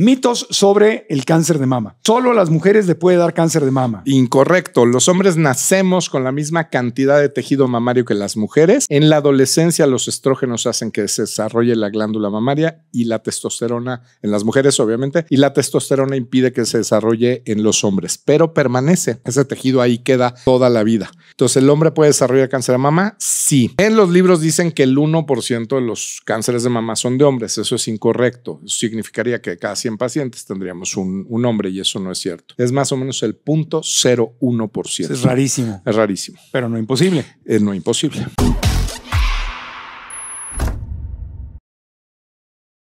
Mitos sobre el cáncer de mama. Solo a las mujeres le puede dar cáncer de mama. Incorrecto. Los hombres nacemos con la misma cantidad de tejido mamario que las mujeres. En la adolescencia los estrógenos hacen que se desarrolle la glándula mamaria y la testosterona en las mujeres, obviamente, y la testosterona impide que se desarrolle en los hombres, pero permanece. Ese tejido ahí queda toda la vida. Entonces, ¿el hombre puede desarrollar cáncer de mama? Sí. En los libros dicen que el 1% de los cánceres de mama son de hombres. Eso es incorrecto. significaría que casi pacientes tendríamos un, hombre y eso no es cierto. Es más o menos el 0.01%. Es rarísimo. Es rarísimo. Pero no imposible. Es no imposible.